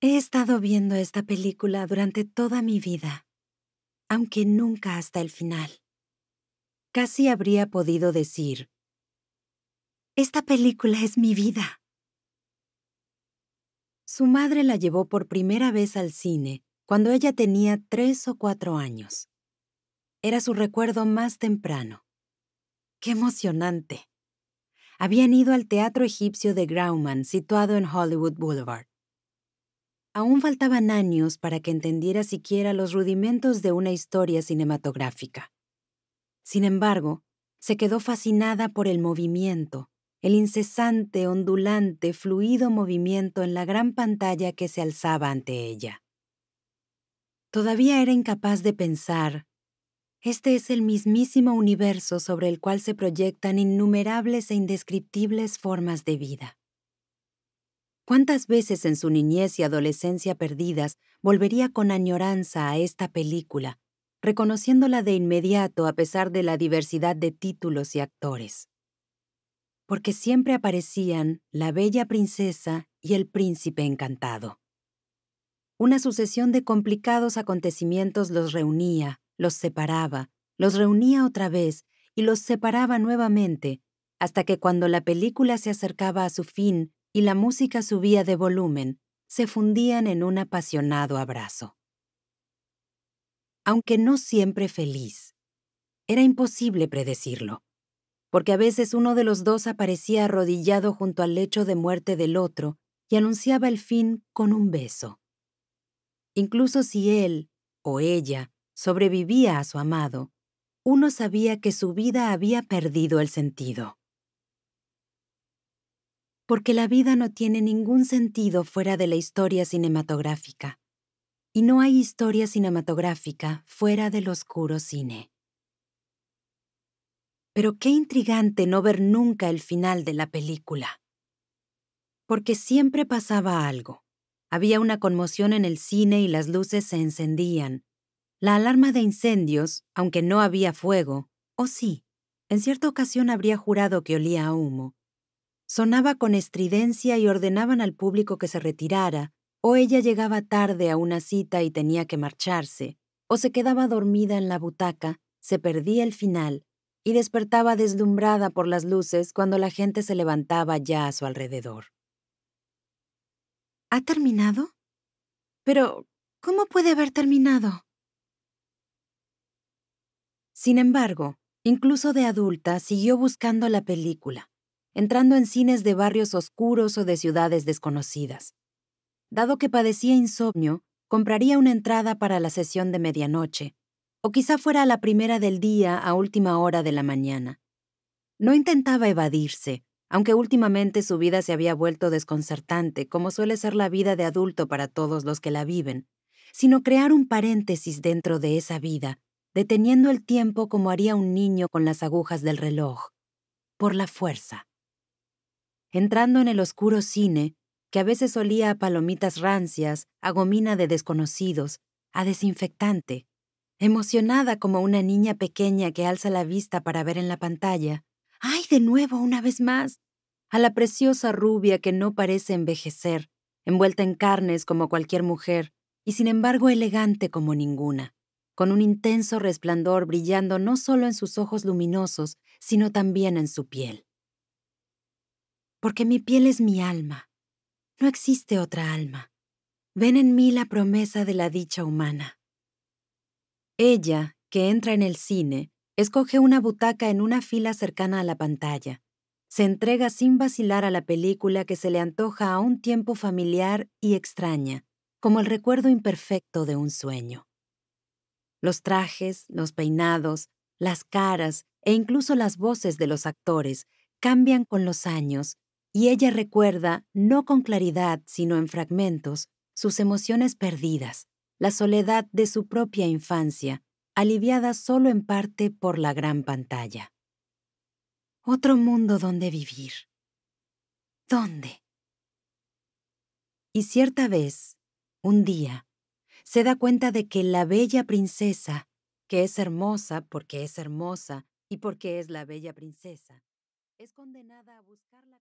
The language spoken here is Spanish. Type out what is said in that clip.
He estado viendo esta película durante toda mi vida, aunque nunca hasta el final. Casi habría podido decir, Esta película es mi vida. Su madre la llevó por primera vez al cine cuando ella tenía tres o cuatro años. Era su recuerdo más temprano. ¡Qué emocionante! Habían ido al Teatro Egipcio de Grauman, situado en Hollywood Boulevard aún faltaban años para que entendiera siquiera los rudimentos de una historia cinematográfica. Sin embargo, se quedó fascinada por el movimiento, el incesante, ondulante, fluido movimiento en la gran pantalla que se alzaba ante ella. Todavía era incapaz de pensar, este es el mismísimo universo sobre el cual se proyectan innumerables e indescriptibles formas de vida. ¿Cuántas veces en su niñez y adolescencia perdidas volvería con añoranza a esta película, reconociéndola de inmediato a pesar de la diversidad de títulos y actores? Porque siempre aparecían la bella princesa y el príncipe encantado. Una sucesión de complicados acontecimientos los reunía, los separaba, los reunía otra vez y los separaba nuevamente, hasta que cuando la película se acercaba a su fin, y la música subía de volumen, se fundían en un apasionado abrazo. Aunque no siempre feliz, era imposible predecirlo, porque a veces uno de los dos aparecía arrodillado junto al lecho de muerte del otro y anunciaba el fin con un beso. Incluso si él o ella sobrevivía a su amado, uno sabía que su vida había perdido el sentido porque la vida no tiene ningún sentido fuera de la historia cinematográfica. Y no hay historia cinematográfica fuera del oscuro cine. Pero qué intrigante no ver nunca el final de la película. Porque siempre pasaba algo. Había una conmoción en el cine y las luces se encendían. La alarma de incendios, aunque no había fuego, o sí, en cierta ocasión habría jurado que olía a humo, sonaba con estridencia y ordenaban al público que se retirara, o ella llegaba tarde a una cita y tenía que marcharse, o se quedaba dormida en la butaca, se perdía el final, y despertaba deslumbrada por las luces cuando la gente se levantaba ya a su alrededor. ¿Ha terminado? Pero, ¿cómo puede haber terminado? Sin embargo, incluso de adulta, siguió buscando la película entrando en cines de barrios oscuros o de ciudades desconocidas. Dado que padecía insomnio, compraría una entrada para la sesión de medianoche, o quizá fuera la primera del día a última hora de la mañana. No intentaba evadirse, aunque últimamente su vida se había vuelto desconcertante, como suele ser la vida de adulto para todos los que la viven, sino crear un paréntesis dentro de esa vida, deteniendo el tiempo como haría un niño con las agujas del reloj, por la fuerza entrando en el oscuro cine que a veces olía a palomitas rancias, a gomina de desconocidos, a desinfectante. Emocionada como una niña pequeña que alza la vista para ver en la pantalla, ¡ay, de nuevo, una vez más! a la preciosa rubia que no parece envejecer, envuelta en carnes como cualquier mujer, y sin embargo elegante como ninguna, con un intenso resplandor brillando no solo en sus ojos luminosos, sino también en su piel porque mi piel es mi alma. No existe otra alma. Ven en mí la promesa de la dicha humana. Ella, que entra en el cine, escoge una butaca en una fila cercana a la pantalla. Se entrega sin vacilar a la película que se le antoja a un tiempo familiar y extraña, como el recuerdo imperfecto de un sueño. Los trajes, los peinados, las caras e incluso las voces de los actores cambian con los años y ella recuerda, no con claridad, sino en fragmentos, sus emociones perdidas, la soledad de su propia infancia, aliviada solo en parte por la gran pantalla. Otro mundo donde vivir. ¿Dónde? Y cierta vez, un día, se da cuenta de que la bella princesa, que es hermosa porque es hermosa y porque es la bella princesa, es condenada a buscar la